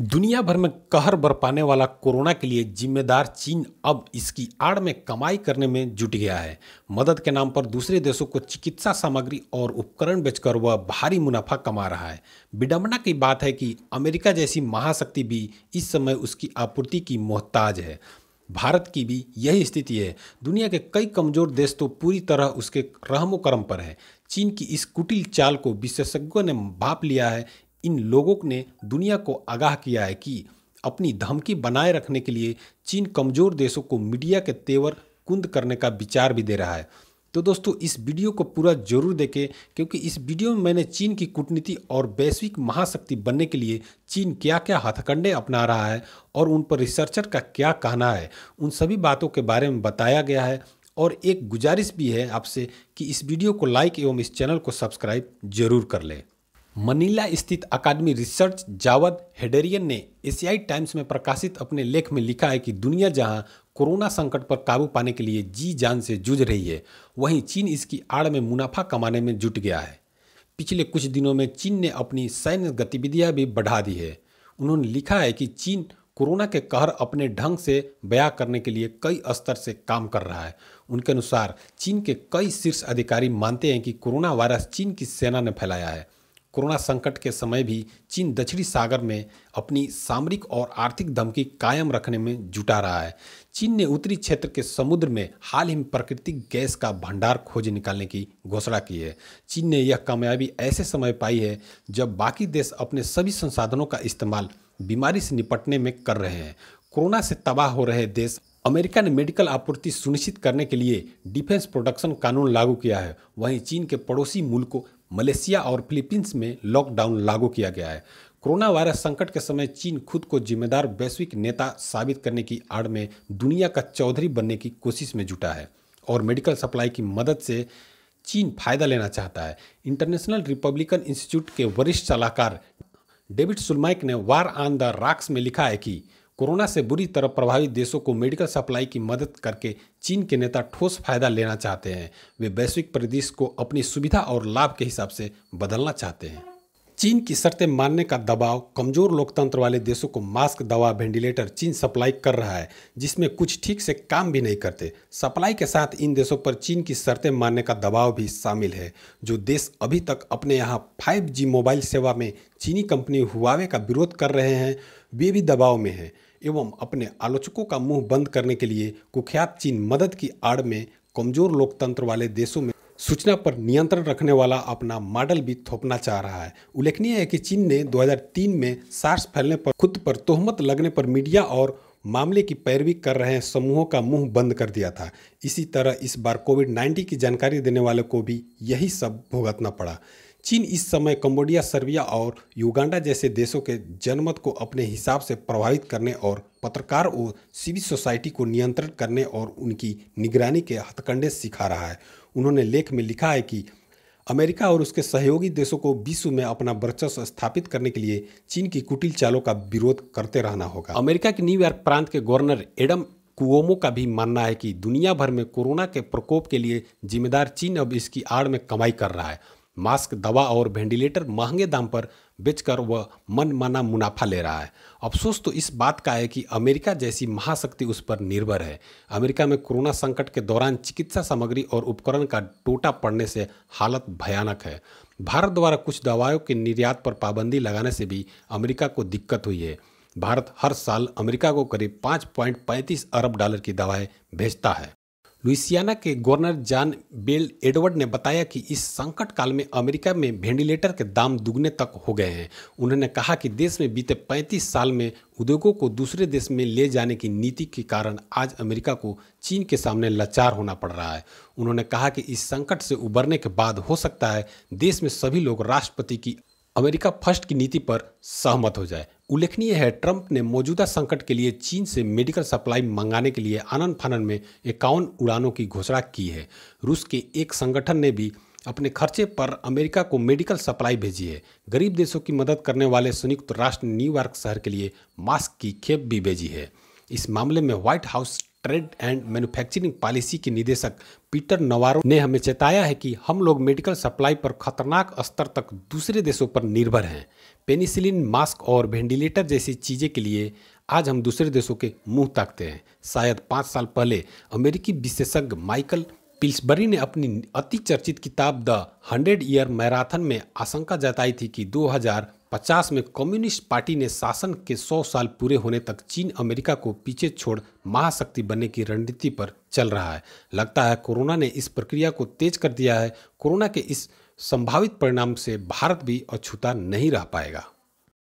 दुनिया भर में कहर बरपाने वाला कोरोना के लिए जिम्मेदार चीन अब इसकी आड़ में कमाई करने में जुट गया है मदद के नाम पर दूसरे देशों को चिकित्सा सामग्री और उपकरण बेचकर वह भारी मुनाफा कमा रहा है विडम्बना की बात है कि अमेरिका जैसी महाशक्ति भी इस समय उसकी आपूर्ति की मोहताज है भारत की भी यही स्थिति है दुनिया के कई कमजोर देश तो पूरी तरह उसके रहमो पर है चीन की इस कुटिल चाल को विशेषज्ञों ने भाप लिया है इन लोगों ने दुनिया को आगाह किया है कि अपनी धमकी बनाए रखने के लिए चीन कमज़ोर देशों को मीडिया के तेवर कुंद करने का विचार भी दे रहा है तो दोस्तों इस वीडियो को पूरा जरूर देखें क्योंकि इस वीडियो में मैंने चीन की कूटनीति और वैश्विक महाशक्ति बनने के लिए चीन क्या क्या हथकंडे अपना रहा है और उन पर रिसर्चर का क्या कहना है उन सभी बातों के बारे में बताया गया है और एक गुजारिश भी है आपसे कि इस वीडियो को लाइक एवं इस चैनल को सब्सक्राइब जरूर कर लें मनीला स्थित अकादमी रिसर्च जावद हेडेरियन ने एशियाई टाइम्स में प्रकाशित अपने लेख में लिखा है कि दुनिया जहां कोरोना संकट पर काबू पाने के लिए जी जान से जूझ रही है वहीं चीन इसकी आड़ में मुनाफा कमाने में जुट गया है पिछले कुछ दिनों में चीन ने अपनी सैन्य गतिविधियां भी बढ़ा दी है उन्होंने लिखा है कि चीन कोरोना के कहर अपने ढंग से बया करने के लिए कई स्तर से काम कर रहा है उनके अनुसार चीन के कई शीर्ष अधिकारी मानते हैं कि कोरोना वायरस चीन की सेना ने फैलाया है कोरोना संकट के समय भी चीन दक्षिणी सागर में अपनी सामरिक और आर्थिक धमकी कायम रखने में जुटा रहा है चीन ने उत्तरी क्षेत्र के समुद्र में हाल ही में प्राकृतिक गैस का भंडार खोज निकालने की घोषणा की है चीन ने यह कामयाबी ऐसे समय पाई है जब बाकी देश अपने सभी संसाधनों का इस्तेमाल बीमारी से निपटने में कर रहे हैं कोरोना से तबाह हो रहे देश अमेरिका ने मेडिकल आपूर्ति सुनिश्चित करने के लिए डिफेंस प्रोडक्शन कानून लागू किया है वहीं चीन के पड़ोसी मुल्कों मलेशिया और फिलीपींस में लॉकडाउन लागू किया गया है कोरोना वायरस संकट के समय चीन खुद को जिम्मेदार वैश्विक नेता साबित करने की आड़ में दुनिया का चौधरी बनने की कोशिश में जुटा है और मेडिकल सप्लाई की मदद से चीन फायदा लेना चाहता है इंटरनेशनल रिपब्लिकन इंस्टीट्यूट के वरिष्ठ सलाहकार डेविड सुलमाइक ने वार ऑन द राक्स में लिखा है कि कोरोना से बुरी तरह प्रभावित देशों को मेडिकल सप्लाई की मदद करके चीन के नेता ठोस फायदा लेना चाहते हैं वे वैश्विक परिदृश्य को अपनी सुविधा और लाभ के हिसाब से बदलना चाहते हैं चीन की शर्तें मानने का दबाव कमजोर लोकतंत्र वाले देशों को मास्क दवा वेंटिलेटर चीन सप्लाई कर रहा है जिसमें कुछ ठीक से काम भी नहीं करते सप्लाई के साथ इन देशों पर चीन की शर्तें मानने का दबाव भी शामिल है जो देश अभी तक अपने यहाँ जी मोबाइल सेवा में चीनी कंपनी हुआवे का विरोध कर रहे हैं वे भी दबाव में हैं एवं अपने आलोचकों का मुंह बंद करने के लिए कुख्यात चीन मदद की आड़ में कमजोर लोकतंत्र वाले देशों में सूचना पर नियंत्रण रखने वाला अपना मॉडल भी थोपना चाह रहा है उल्लेखनीय है कि चीन ने 2003 में सार्स फैलने पर खुद पर तोहमत लगने पर मीडिया और मामले की पैरवी कर रहे समूहों का मुंह बंद कर दिया था इसी तरह इस बार कोविड 19 की जानकारी देने वाले को भी यही सब भुगतना पड़ा चीन इस समय कम्बोडिया सर्बिया और युगांडा जैसे देशों के जनमत को अपने हिसाब से प्रभावित करने और पत्रकार और सिविल सोसाइटी को नियंत्रण करने और उनकी निगरानी के हथकंडे सिखा रहा है उन्होंने लेख में लिखा है कि अमेरिका और उसके सहयोगी देशों को विश्व में अपना वर्चस्व स्थापित करने के लिए चीन की कुटिल चालों का विरोध करते रहना होगा अमेरिका के न्यूयॉर्क प्रांत के गवर्नर एडम कुओमो का भी मानना है कि दुनिया भर में कोरोना के प्रकोप के लिए जिम्मेदार चीन अब इसकी आड़ में कमाई कर रहा है मास्क दवा और वेंटिलेटर महंगे दाम पर बेचकर वह मनमाना मुनाफा ले रहा है अफसोस तो इस बात का है कि अमेरिका जैसी महाशक्ति उस पर निर्भर है अमेरिका में कोरोना संकट के दौरान चिकित्सा सामग्री और उपकरण का टोटा पड़ने से हालत भयानक है भारत द्वारा कुछ दवाओं के निर्यात पर पाबंदी लगाने से भी अमेरिका को दिक्कत हुई है भारत हर साल अमेरिका को करीब पाँच अरब डॉलर की दवाएं भेजता है लुइसियाना के गवर्नर जॉन बेल एडवर्ड ने बताया कि इस संकट काल में अमेरिका में वेंटिलेटर के दाम दुगने तक हो गए हैं उन्होंने कहा कि देश में बीते 35 साल में उद्योगों को दूसरे देश में ले जाने की नीति के कारण आज अमेरिका को चीन के सामने लाचार होना पड़ रहा है उन्होंने कहा कि इस संकट से उबरने के बाद हो सकता है देश में सभी लोग राष्ट्रपति की अमेरिका फर्स्ट की नीति पर सहमत हो जाए उल्लेखनीय है ट्रंप ने मौजूदा संकट के लिए चीन से मेडिकल सप्लाई मंगाने के लिए आनन फानन में इक्यावन उड़ानों की घोषणा की है रूस के एक संगठन ने भी अपने खर्चे पर अमेरिका को मेडिकल सप्लाई भेजी है गरीब देशों की मदद करने वाले संयुक्त राष्ट्र न्यूयॉर्क शहर के लिए मास्क की खेप भी भेजी है इस मामले में White House trade and manufacturing policy के निदेशक पीटर नवारो ने हमें चेताया है कि हम लोग मेडिकल सप्लाई पर खतरनाक स्तर तक दूसरे देशों पर निर्भर हैं पेनिसिलिन मास्क और वेंटिलेटर जैसी चीज़ें के लिए आज हम दूसरे देशों के मुंह ताकते हैं शायद पाँच साल पहले अमेरिकी विशेषज्ञ माइकल पिल्सबरी ने अपनी अति चर्चित किताब द हंड्रेड ईयर मैराथन में आशंका जताई थी कि 2000 1950 में कम्युनिस्ट पार्टी ने शासन के 100 साल पूरे होने तक चीन अमेरिका को पीछे छोड़ महाशक्ति बनने की रणनीति पर चल रहा है लगता है कोरोना ने इस प्रक्रिया को तेज कर दिया है कोरोना के इस संभावित परिणाम से भारत भी अछूता नहीं रह पाएगा